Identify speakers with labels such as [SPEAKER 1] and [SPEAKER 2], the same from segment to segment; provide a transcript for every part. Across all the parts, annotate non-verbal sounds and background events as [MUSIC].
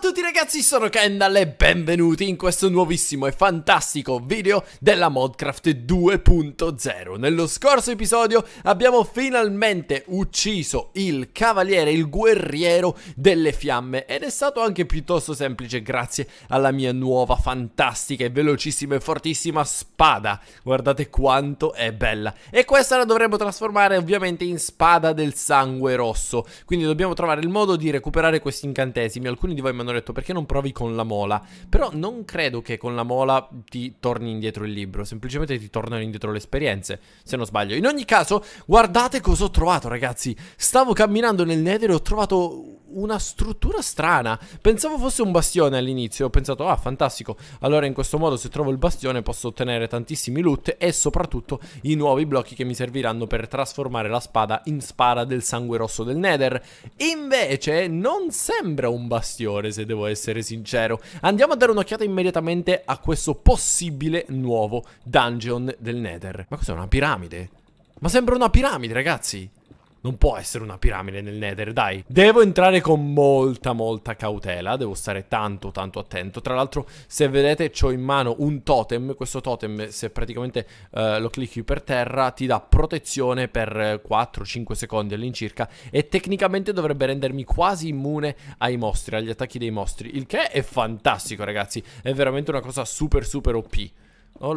[SPEAKER 1] a tutti ragazzi, sono Kendall e benvenuti in questo nuovissimo e fantastico video della Modcraft 2.0 Nello scorso episodio abbiamo finalmente ucciso il cavaliere, il guerriero delle fiamme Ed è stato anche piuttosto semplice grazie alla mia nuova fantastica e velocissima e fortissima spada Guardate quanto è bella E questa la dovremmo trasformare ovviamente in spada del sangue rosso Quindi dobbiamo trovare il modo di recuperare questi incantesimi Alcuni di voi mi hanno hanno detto perché non provi con la mola? Però non credo che con la mola ti torni indietro il libro, semplicemente ti tornano indietro le esperienze, se non sbaglio. In ogni caso, guardate cosa ho trovato, ragazzi. Stavo camminando nel Nether e ho trovato una struttura strana. Pensavo fosse un bastione all'inizio. Ho pensato, ah, fantastico. Allora, in questo modo, se trovo il bastione, posso ottenere tantissimi loot e soprattutto i nuovi blocchi che mi serviranno per trasformare la spada in spada del sangue rosso del Nether. Invece, non sembra un bastione, se se devo essere sincero. Andiamo a dare un'occhiata immediatamente a questo possibile nuovo dungeon del Nether. Ma cos'è una piramide? Ma sembra una piramide, ragazzi. Non può essere una piramide nel Nether, dai. Devo entrare con molta, molta cautela. Devo stare tanto, tanto attento. Tra l'altro, se vedete, ho in mano un totem. Questo totem, se praticamente eh, lo clicchi per terra, ti dà protezione per 4-5 secondi all'incirca. E tecnicamente dovrebbe rendermi quasi immune ai mostri, agli attacchi dei mostri. Il che è fantastico, ragazzi. È veramente una cosa super, super OP. Oh,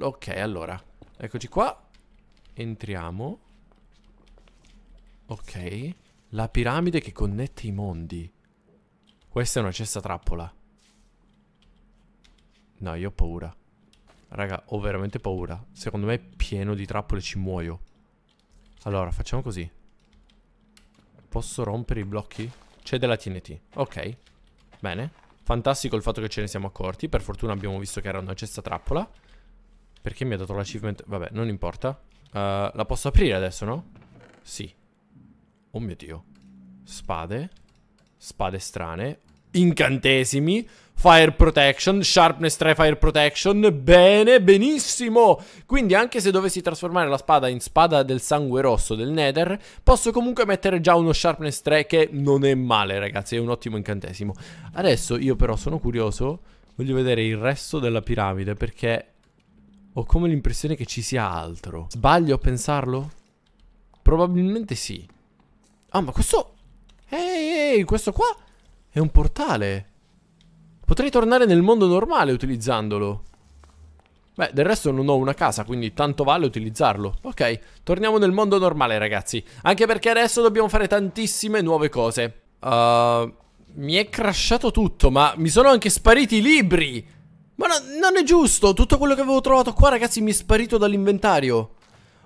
[SPEAKER 1] ok, allora. Eccoci qua. Entriamo. Ok. La piramide che connette i mondi. Questa è una cesta trappola. No, io ho paura. Raga, ho veramente paura. Secondo me è pieno di trappole, ci muoio. Allora, facciamo così. Posso rompere i blocchi? C'è della TNT. Ok. Bene. Fantastico il fatto che ce ne siamo accorti. Per fortuna abbiamo visto che era una cesta trappola. Perché mi ha dato l'achievement? Vabbè, non importa. Uh, la posso aprire adesso, no? Sì. Oh mio Dio. Spade. Spade strane. Incantesimi. Fire Protection, Sharpness 3 Fire Protection, bene, benissimo! Quindi anche se dovessi trasformare la spada in spada del sangue rosso del Nether, posso comunque mettere già uno Sharpness 3 che non è male ragazzi, è un ottimo incantesimo. Adesso io però sono curioso, voglio vedere il resto della piramide perché ho come l'impressione che ci sia altro. Sbaglio a pensarlo? Probabilmente sì. Ah, ma questo... Ehi, ehi, questo qua è un portale. Potrei tornare nel mondo normale utilizzandolo. Beh, del resto non ho una casa, quindi tanto vale utilizzarlo. Ok, torniamo nel mondo normale, ragazzi. Anche perché adesso dobbiamo fare tantissime nuove cose. Uh, mi è crashato tutto, ma mi sono anche spariti i libri. Ma no, non è giusto, tutto quello che avevo trovato qua, ragazzi, mi è sparito dall'inventario.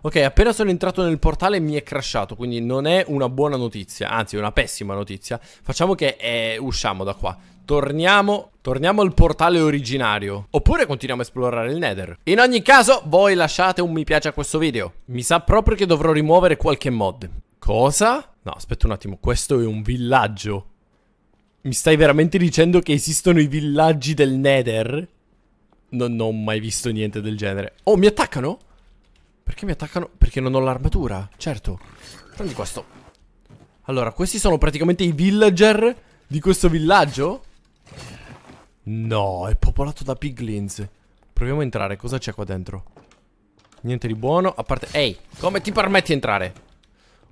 [SPEAKER 1] Ok, appena sono entrato nel portale mi è crashato, quindi non è una buona notizia, anzi è una pessima notizia. Facciamo che eh, usciamo da qua. Torniamo, torniamo, al portale originario. Oppure continuiamo a esplorare il nether. In ogni caso, voi lasciate un mi piace a questo video. Mi sa proprio che dovrò rimuovere qualche mod. Cosa? No, aspetta un attimo, questo è un villaggio. Mi stai veramente dicendo che esistono i villaggi del nether? Non, non ho mai visto niente del genere. Oh, mi attaccano? Perché mi attaccano? Perché non ho l'armatura, certo Prendi questo Allora, questi sono praticamente i villager di questo villaggio? No, è popolato da piglins Proviamo a entrare, cosa c'è qua dentro? Niente di buono, a parte... Ehi, come ti permetti di entrare?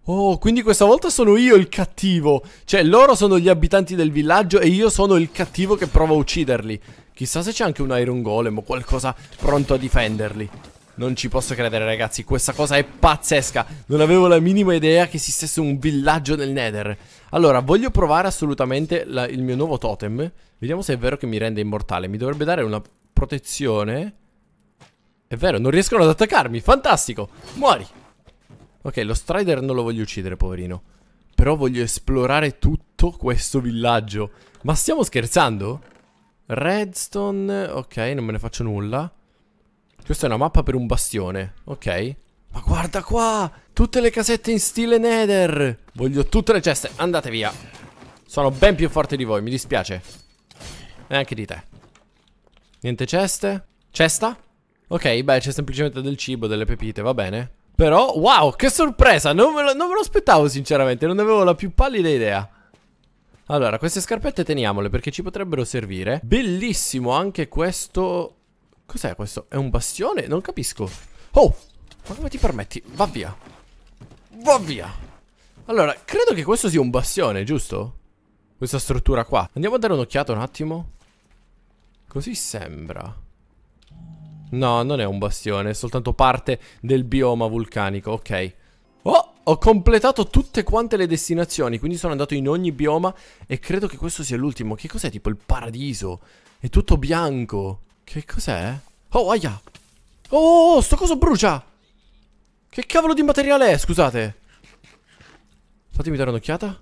[SPEAKER 1] Oh, quindi questa volta sono io il cattivo Cioè, loro sono gli abitanti del villaggio E io sono il cattivo che prova a ucciderli Chissà se c'è anche un Iron Golem o qualcosa pronto a difenderli non ci posso credere ragazzi, questa cosa è pazzesca Non avevo la minima idea che esistesse un villaggio nel nether Allora, voglio provare assolutamente la, il mio nuovo totem Vediamo se è vero che mi rende immortale Mi dovrebbe dare una protezione È vero, non riescono ad attaccarmi, fantastico Muori Ok, lo strider non lo voglio uccidere, poverino Però voglio esplorare tutto questo villaggio Ma stiamo scherzando? Redstone, ok, non me ne faccio nulla questa è una mappa per un bastione. Ok. Ma guarda qua! Tutte le casette in stile nether! Voglio tutte le ceste. Andate via. Sono ben più forte di voi, mi dispiace. Neanche di te. Niente ceste. Cesta? Ok, beh, c'è semplicemente del cibo, delle pepite, va bene. Però, wow, che sorpresa! Non me, lo, non me lo aspettavo, sinceramente. Non avevo la più pallida idea. Allora, queste scarpette teniamole perché ci potrebbero servire. Bellissimo anche questo Cos'è questo? È un bastione? Non capisco. Oh! Ma come ti permetti? Va via. Va via. Allora, credo che questo sia un bastione, giusto? Questa struttura qua. Andiamo a dare un'occhiata un attimo. Così sembra. No, non è un bastione, è soltanto parte del bioma vulcanico, ok. Oh, ho completato tutte quante le destinazioni, quindi sono andato in ogni bioma e credo che questo sia l'ultimo. Che cos'è tipo il paradiso? È tutto bianco. Che cos'è? Oh, aia! Oh, oh, oh, sto coso brucia! Che cavolo di materiale è, scusate! Fatemi dare un'occhiata.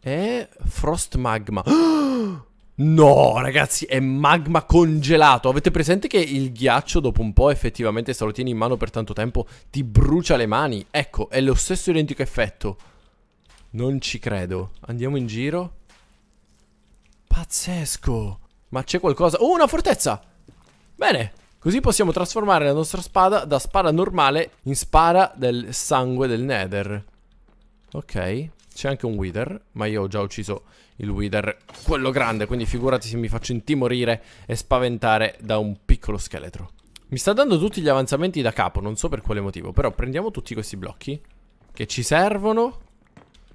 [SPEAKER 1] È frost magma. [GASPS] No, ragazzi, è magma congelato. Avete presente che il ghiaccio dopo un po' effettivamente se lo tieni in mano per tanto tempo ti brucia le mani? Ecco, è lo stesso identico effetto. Non ci credo. Andiamo in giro. Pazzesco. Ma c'è qualcosa... Oh, una fortezza! Bene. Così possiamo trasformare la nostra spada da spada normale in spada del sangue del nether. Ok. C'è anche un wither, ma io ho già ucciso il wither, quello grande, quindi figurati se mi faccio intimorire e spaventare da un piccolo scheletro. Mi sta dando tutti gli avanzamenti da capo, non so per quale motivo, però prendiamo tutti questi blocchi che ci servono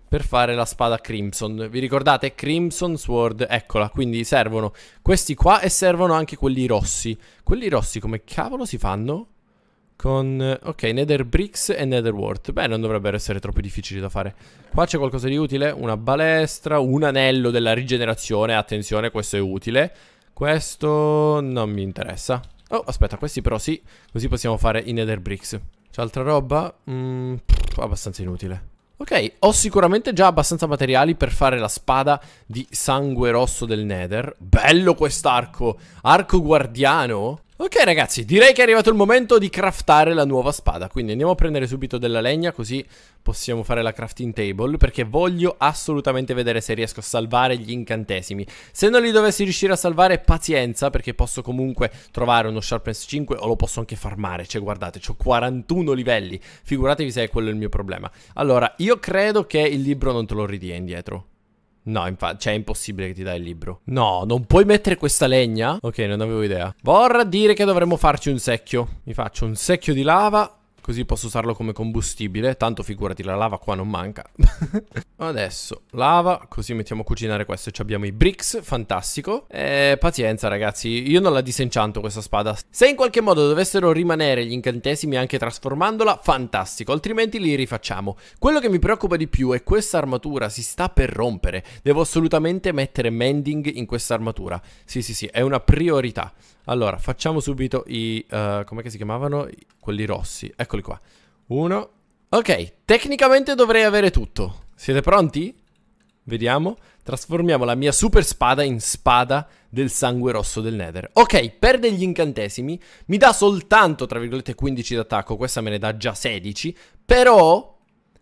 [SPEAKER 1] per fare la spada Crimson. Vi ricordate? Crimson Sword, eccola, quindi servono questi qua e servono anche quelli rossi. Quelli rossi come cavolo si fanno? Con, ok, Nether Bricks e Nether Wart. Beh, non dovrebbero essere troppo difficili da fare. Qua c'è qualcosa di utile, una balestra, un anello della rigenerazione, attenzione, questo è utile. Questo non mi interessa. Oh, aspetta, questi però sì, così possiamo fare i Nether Bricks. C'è altra roba? Mm, abbastanza inutile. Ok, ho sicuramente già abbastanza materiali per fare la spada di sangue rosso del Nether. Bello quest'arco! Arco guardiano? Ok ragazzi, direi che è arrivato il momento di craftare la nuova spada, quindi andiamo a prendere subito della legna così possiamo fare la crafting table, perché voglio assolutamente vedere se riesco a salvare gli incantesimi. Se non li dovessi riuscire a salvare, pazienza, perché posso comunque trovare uno Sharpness 5 o lo posso anche farmare, cioè guardate, ho 41 livelli, figuratevi se è quello il mio problema. Allora, io credo che il libro non te lo ridia indietro. No, infatti, cioè è impossibile che ti dai il libro. No, non puoi mettere questa legna? Ok, non avevo idea. Vorrà dire che dovremmo farci un secchio. Mi faccio un secchio di lava Così posso usarlo come combustibile. Tanto figurati, la lava qua non manca. [LAUGHS] Adesso lava, così mettiamo a cucinare questo e abbiamo i bricks, fantastico. E pazienza ragazzi, io non la disenchanto questa spada. Se in qualche modo dovessero rimanere gli incantesimi anche trasformandola, fantastico, altrimenti li rifacciamo. Quello che mi preoccupa di più è questa armatura, si sta per rompere. Devo assolutamente mettere mending in questa armatura. Sì, sì, sì, è una priorità. Allora, facciamo subito i... Uh, come si chiamavano? Quelli rossi. Ecco eccoli qua. Uno. Ok, tecnicamente dovrei avere tutto. Siete pronti? Vediamo. Trasformiamo la mia super spada in spada del sangue rosso del Nether. Ok, perde gli incantesimi. Mi dà soltanto, tra virgolette, 15 d'attacco. Questa me ne dà già 16. Però...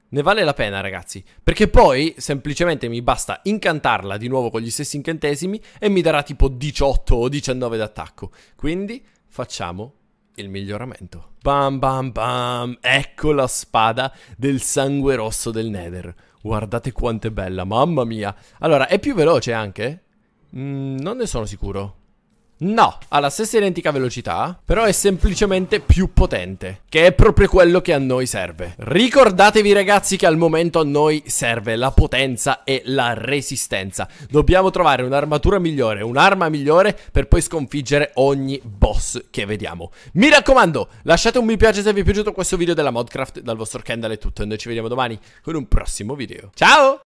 [SPEAKER 1] Ne vale la pena, ragazzi. Perché poi, semplicemente, mi basta incantarla di nuovo con gli stessi incantesimi e mi darà tipo 18 o 19 d'attacco. Quindi, facciamo il miglioramento. Bam bam bam, ecco la spada del sangue rosso del Nether. Guardate quanto è bella, mamma mia. Allora, è più veloce anche? Mm, non ne sono sicuro. No, ha la stessa identica velocità, però è semplicemente più potente, che è proprio quello che a noi serve. Ricordatevi ragazzi che al momento a noi serve la potenza e la resistenza. Dobbiamo trovare un'armatura migliore, un'arma migliore per poi sconfiggere ogni boss che vediamo. Mi raccomando, lasciate un mi piace se vi è piaciuto questo video della Modcraft, dal vostro Kendall è tutto e noi ci vediamo domani con un prossimo video. Ciao!